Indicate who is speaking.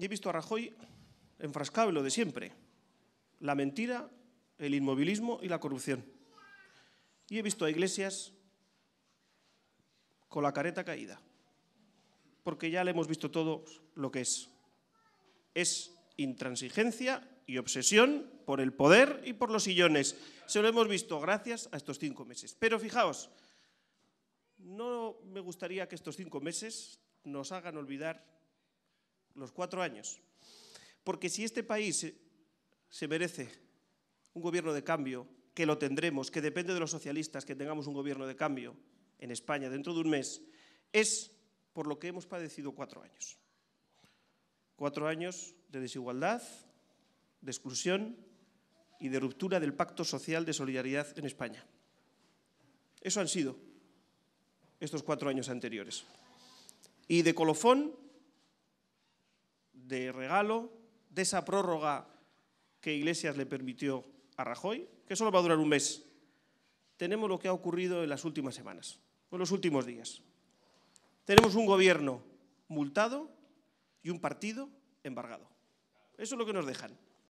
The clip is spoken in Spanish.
Speaker 1: y he visto a Rajoy enfrascado en lo de siempre, la mentira, el inmovilismo y la corrupción. Y he visto a Iglesias con la careta caída, porque ya le hemos visto todo lo que es. Es intransigencia y obsesión por el poder y por los sillones. Se lo hemos visto gracias a estos cinco meses. Pero fijaos, no me gustaría que estos cinco meses nos hagan olvidar los cuatro años. Porque si este país se merece un gobierno de cambio, que lo tendremos, que depende de los socialistas que tengamos un gobierno de cambio en España dentro de un mes, es por lo que hemos padecido cuatro años. Cuatro años de desigualdad, de exclusión y de ruptura del pacto social de solidaridad en España. Eso han sido estos cuatro años anteriores. Y de colofón, de regalo de esa prórroga que Iglesias le permitió a Rajoy, que solo va a durar un mes. Tenemos lo que ha ocurrido en las últimas semanas, en los últimos días. Tenemos un gobierno multado y un partido embargado. Eso es lo que nos dejan.